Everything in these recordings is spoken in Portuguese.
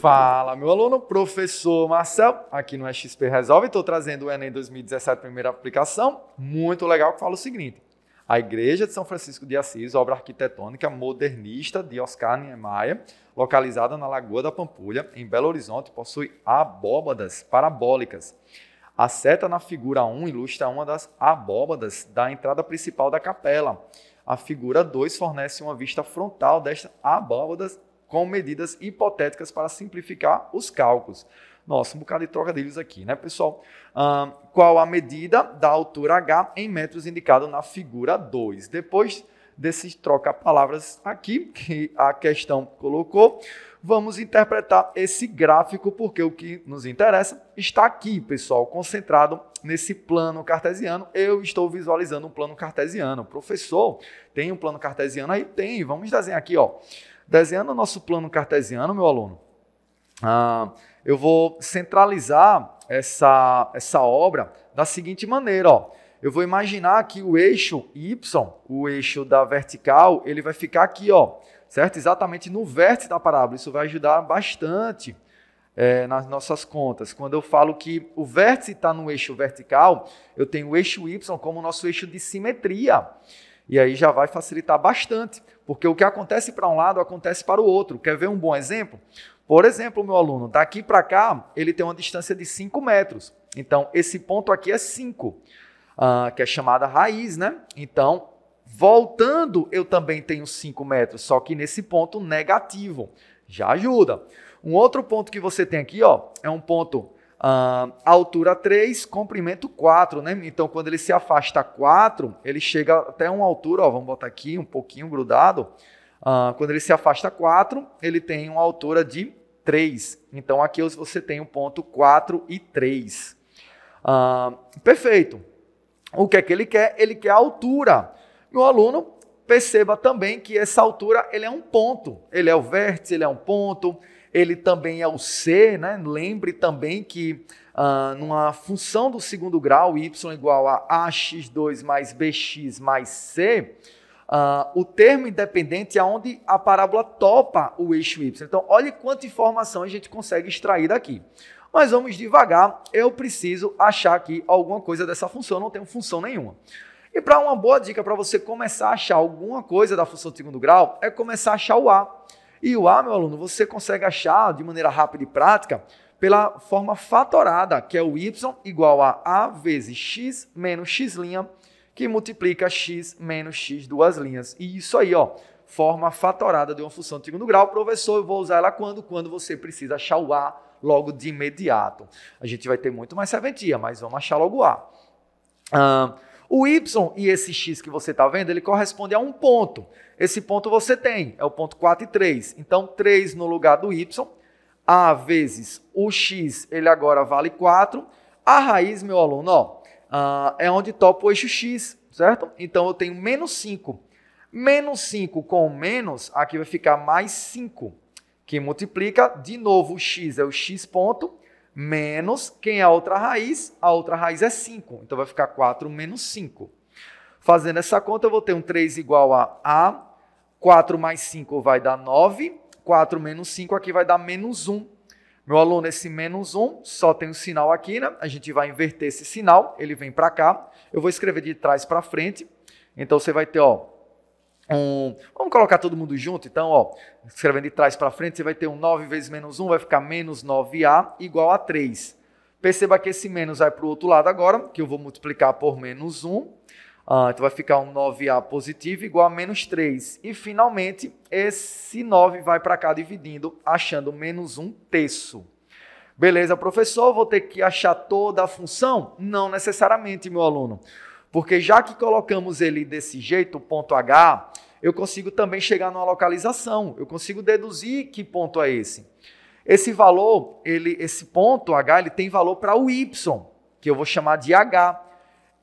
Fala, meu aluno, professor Marcel, aqui no XP Resolve, estou trazendo o Enem 2017 primeira aplicação, muito legal, que fala o seguinte, a Igreja de São Francisco de Assis, obra arquitetônica modernista de Oscar Niemeyer, localizada na Lagoa da Pampulha, em Belo Horizonte, possui abóbadas parabólicas. A seta na figura 1 ilustra uma das abóbadas da entrada principal da capela. A figura 2 fornece uma vista frontal destas abóbadas com medidas hipotéticas para simplificar os cálculos. Nossa, um bocado de trocadilhos aqui, né, pessoal? qual a medida da altura H em metros indicado na figura 2? Depois desses troca-palavras aqui, que a questão colocou, vamos interpretar esse gráfico, porque o que nos interessa está aqui, pessoal, concentrado nesse plano cartesiano. Eu estou visualizando um plano cartesiano. Professor, tem um plano cartesiano aí? Tem. Vamos desenhar aqui, ó desenhando o nosso plano cartesiano, meu aluno, ah, eu vou centralizar essa, essa obra da seguinte maneira, ó. Eu vou imaginar que o eixo Y, o eixo da vertical, ele vai ficar aqui, ó, certo? Exatamente no vértice da parábola. Isso vai ajudar bastante é, nas nossas contas. Quando eu falo que o vértice está no eixo vertical, eu tenho o eixo Y como nosso eixo de simetria. E aí já vai facilitar bastante, porque o que acontece para um lado acontece para o outro. Quer ver um bom exemplo? Por exemplo, meu aluno, daqui para cá, ele tem uma distância de 5 metros. Então, esse ponto aqui é 5, uh, ah, que é chamada raiz, né? Então, voltando, eu também tenho 5 metros, só que nesse ponto negativo. Já ajuda. Um outro ponto que você tem aqui, ó, é um ponto Uh, altura 3, comprimento 4, né? Então, quando ele se afasta 4, ele chega até uma altura, ó, vamos botar aqui um pouquinho grudado. Uh, quando ele se afasta 4, ele tem uma altura de 3. Então, aqui você tem o um ponto 4 e 3. Uh, ah, perfeito. O que é que ele quer? Ele quer a altura. Meu aluno, perceba também que essa altura ele é um ponto. Ele é o vértice, ele é um ponto ele também é o ser, né? Lembre também que ah, numa função do segundo grau, y igual a ax2 mais bx mais c, ah, o termo independente é onde a parábola topa o eixo y. Então, olhe quanta informação a gente consegue extrair daqui. Mas vamos devagar, eu preciso achar aqui alguma coisa dessa função, eu não tenho função nenhuma. E para uma boa dica para você começar a achar alguma coisa da função de segundo grau, é começar a achar o A. E o A, meu aluno, você consegue achar de maneira rápida e prática pela forma fatorada, que é o Y igual a A vezes X menos X', que multiplica X menos X duas linhas. E isso aí, ó, forma fatorada de uma função de segundo grau. Professor, eu vou usar ela quando? Quando você precisa achar o A logo de imediato. A gente vai ter muito mais serventia, mas vamos achar logo o A. Ah, o Y e esse X que você está vendo, ele corresponde a um ponto. Esse ponto você tem, é o ponto 4 e 3. Então, 3 no lugar do Y. A vezes o X, ele agora vale 4. A raiz, meu aluno, ó, ah, é onde topa o eixo X, certo? Então, eu tenho menos 5. Menos 5 com menos, aqui vai ficar mais 5, que multiplica, de novo, o x é o x ponto, menos quem é a outra raiz? A outra raiz é 5. Então vai ficar 4 menos 5. Fazendo essa conta, eu vou ter um 3 igual a A. 4 mais 5 vai dar 9. 4 menos 5 aqui vai dar menos 1. Meu aluno, esse menos 1 só tem um sinal aqui, né? A gente vai inverter esse sinal, ele vem para cá. Eu vou escrever de trás para frente. Então você vai ter, ó, um. Vamos colocar todo mundo junto, então, ó. Escrevendo de trás para frente, você vai ter um 9 vezes menos 1, vai ficar menos 9A igual a 3. Perceba que esse menos vai para o outro lado agora, que eu vou multiplicar por menos 1. Ah, então vai ficar um 9A positivo igual a menos 3. E finalmente, esse 9 vai para cá dividindo, achando menos 1 terço. Beleza, professor, vou ter que achar toda a função? Não necessariamente, meu aluno. Porque já que colocamos ele desse jeito, o ponto H, eu consigo também chegar numa localização, eu consigo deduzir que ponto é esse. Esse valor, ele, esse ponto H, ele tem valor para o Y, que eu vou chamar de H.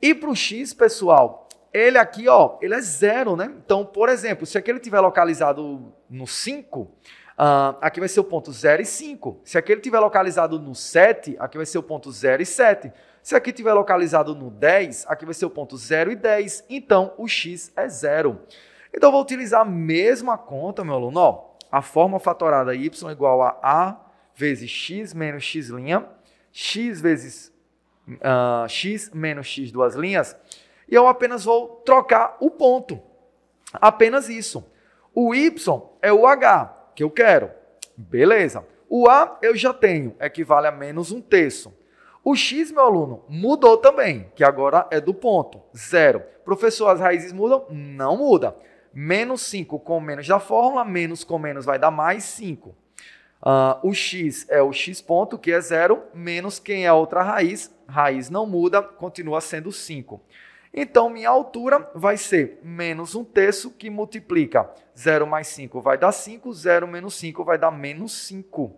E para o X, pessoal, ele aqui, ó, ele é zero, né? Então, por exemplo, se aquele estiver localizado no 5, uh, ah, aqui vai ser o ponto 0 e 5. Se aquele estiver localizado no 7, aqui vai ser o ponto 0 e 7. Se aqui tiver localizado no 10, aqui vai ser o ponto 0 e 10, então o x é zero. Então, vou utilizar a mesma conta, meu aluno. Ó, a forma fatorada y igual a a vezes x menos x', x vezes uh, x menos x duas linhas, e eu apenas vou trocar o ponto. Apenas isso. O y é o h que eu quero. Beleza. O a eu já tenho, equivale a menos um terço. O X, meu aluno, mudou também, que agora é do ponto. Zero. Professor, as raízes mudam? Não muda. Menos 5 com menos da fórmula, menos com menos vai dar mais 5. Uh, ah, o x é o x ponto, que é zero, menos quem é a outra raiz. Raiz não muda, continua sendo 5. Então, minha altura vai ser menos 1 um terço, que multiplica 0 mais 5 vai dar 5, 0 menos 5 vai dar menos 5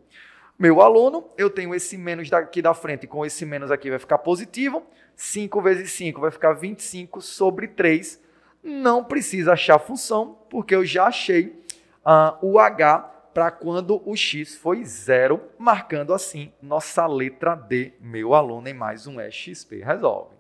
meu aluno, eu tenho esse menos daqui da frente com esse menos aqui vai ficar positivo. 5 vezes 5 vai ficar 25 sobre 3. Não precisa achar a função, porque eu já achei uh, o h para quando o x foi zero, marcando assim nossa letra D, meu aluno, em mais um EXP Resolve.